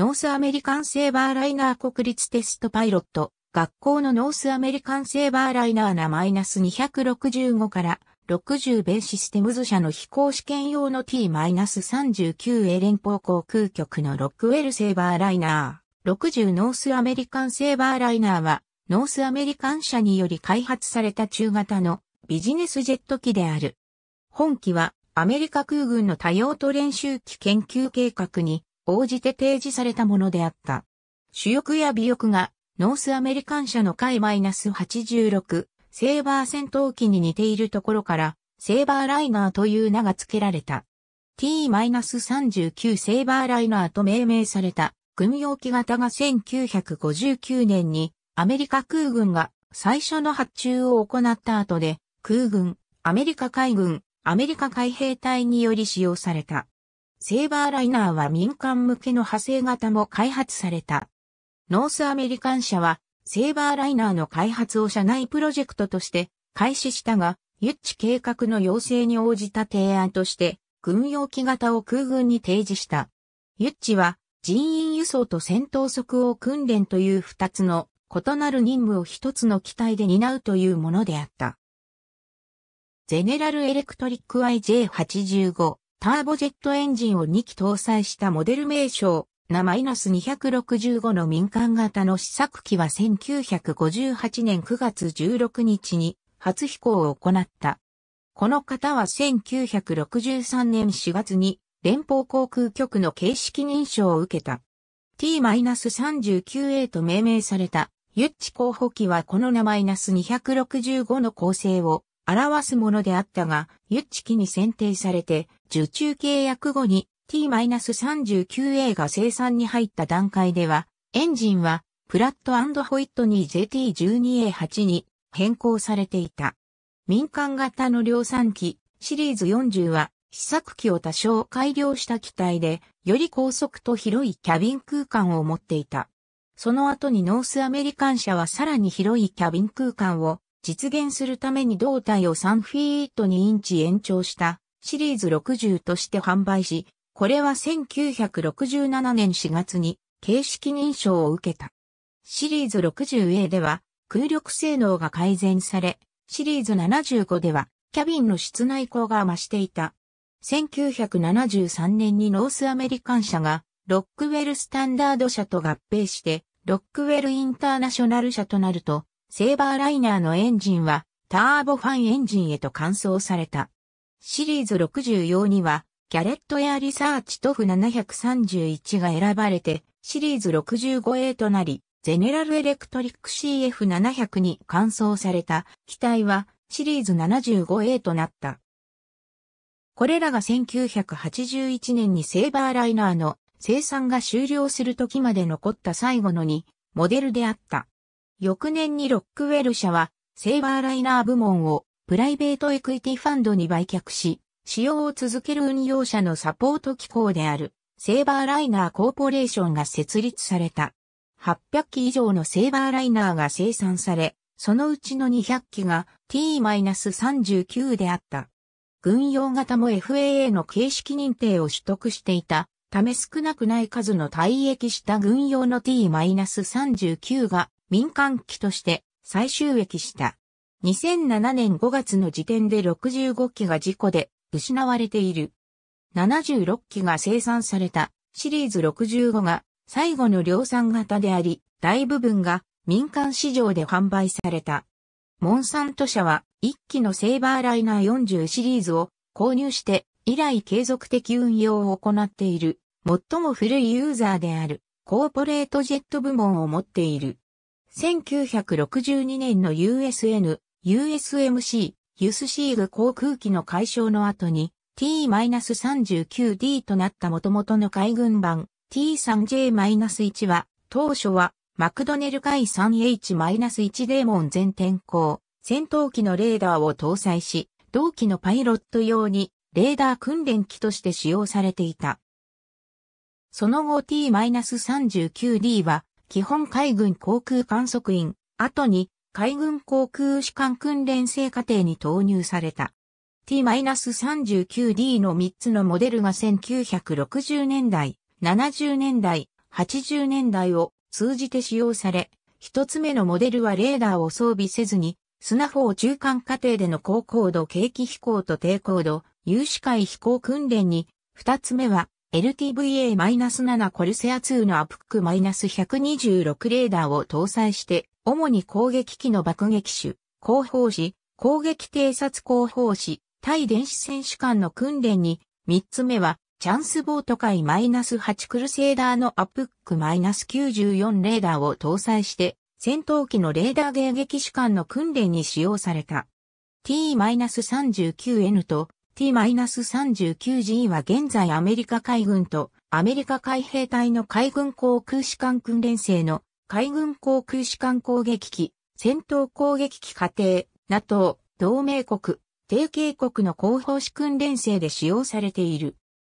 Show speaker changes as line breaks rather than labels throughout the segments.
ノースアメリカンセーバーライナー国立テストパイロット、学校のノースアメリカンセーバーライナーなマイナス265から60ベーシステムズ社の飛行試験用の T-39A 連邦航空局のロックウェルセーバーライナー。60ノースアメリカンセーバーライナーは、ノースアメリカン社により開発された中型のビジネスジェット機である。本機はアメリカ空軍の多用途練習機研究計画に応じて提示されたものであった。主翼や尾翼がノースアメリカン社の海 -86 セーバー戦闘機に似ているところからセーバーライナーという名が付けられた。T-39 セーバーライナーと命名された軍用機型が1959年にアメリカ空軍が最初の発注を行った後で空軍、アメリカ海軍、アメリカ海兵隊により使用された。セーバーライナーは民間向けの派生型も開発された。ノースアメリカン社は、セーバーライナーの開発を社内プロジェクトとして開始したが、ユッチ計画の要請に応じた提案として、軍用機型を空軍に提示した。ユッチは、人員輸送と戦闘即応訓練という二つの異なる任務を一つの機体で担うというものであった。ゼネラルエレクトリック IJ85 ターボジェットエンジンを2機搭載したモデル名称、な -265 の民間型の試作機は1958年9月16日に初飛行を行った。この方は1963年4月に連邦航空局の形式認証を受けた。T-39A と命名されたユッチ候補機はこのな -265 の構成を表すものであったが、ユッチキに選定されて、受注契約後に T-39A が生産に入った段階では、エンジンはプラットホイットニー JT12A8 に変更されていた。民間型の量産機シリーズ40は試作機を多少改良した機体で、より高速と広いキャビン空間を持っていた。その後にノースアメリカン社はさらに広いキャビン空間を実現するために胴体を3フィート2インチ延長したシリーズ60として販売し、これは1967年4月に形式認証を受けた。シリーズ 60A では空力性能が改善され、シリーズ75ではキャビンの室内光が増していた。1973年にノースアメリカン社がロックウェルスタンダード社と合併してロックウェルインターナショナル社となるとセーバーライナーのエンジンはターボファンエンジンへと換装された。シリーズ60用には、キャレットエアリサーチトフ731が選ばれて、シリーズ 65A となり、ゼネラルエレクトリック CF700 に換装された機体はシリーズ 75A となった。これらが1981年にセーバーライナーの生産が終了する時まで残った最後の2モデルであった。翌年にロックウェル社は、セイバーライナー部門をプライベートエクイティファンドに売却し、使用を続ける運用者のサポート機構である、セーバーライナーコーポレーションが設立された。800機以上のセーバーライナーが生産され、そのうちの200機が T-39 であった。軍用型も FAA の形式認定を取得していたため少なくない数の退役した軍用の T-39 が民間機として再収益した。2007年5月の時点で65機が事故で失われている。76機が生産されたシリーズ65が最後の量産型であり、大部分が民間市場で販売された。モンサント社は1機のセーバーライナー40シリーズを購入して以来継続的運用を行っている最も古いユーザーであるコーポレートジェット部門を持っている。1962年の USN、USMC、ユスシーグ航空機の解消の後に T-39D となった元々の海軍版 T3J-1 は当初はマクドネル海 3H-1 デーモン全天候戦闘機のレーダーを搭載し同機のパイロット用にレーダー訓練機として使用されていた。その後 T-39D は基本海軍航空観測員、後に海軍航空士官訓練生課程に投入された。T-39D の3つのモデルが1960年代、70年代、80年代を通じて使用され、一つ目のモデルはレーダーを装備せずに、スナフォー中間過程での高高度景気飛行と低高度、有視界飛行訓練に、2つ目は LTVA-7 コルセア2のアプック -126 レーダーを搭載して、主に攻撃機の爆撃手、広報士、攻撃偵察広報士、対電子選手間の訓練に、3つ目は、チャンスボート海 -8 クルセーダーのアプック -94 レーダーを搭載して、戦闘機のレーダー迎撃士官の訓練に使用された。T-39N と T-39G は現在アメリカ海軍とアメリカ海兵隊の海軍航空士官訓練生の海軍航空士官攻撃機、戦闘攻撃機過程、NATO、同盟国、提携国の広報士訓練生で使用されている。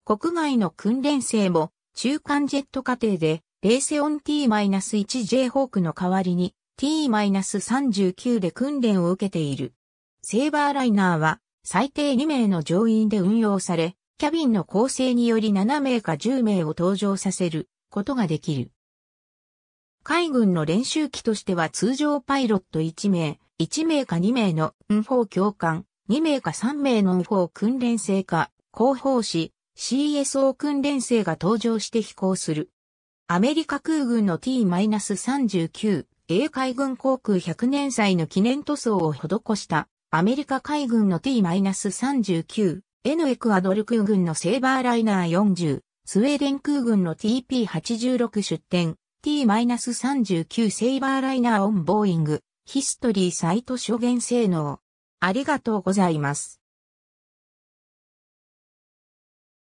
国外の訓練生も中間ジェット過程でレセオン T-1J ホークの代わりに T-39 で訓練を受けている。セーバーライナーは最低2名の乗員で運用され、キャビンの構成により7名か10名を登場させることができる。海軍の練習機としては通常パイロット1名、1名か2名の運砲教官、2名か3名の運砲訓練生か、広報士、CSO 訓練生が登場して飛行する。アメリカ空軍の T-39、英海軍航空100年祭の記念塗装を施したアメリカ海軍の T-39、N エクアドル空軍のセーバーライナー40、スウェーデン空軍の TP86 出展、T-39 セイバーライナーオンボーイング、ヒストリーサイト諸元性能。ありがとうございます。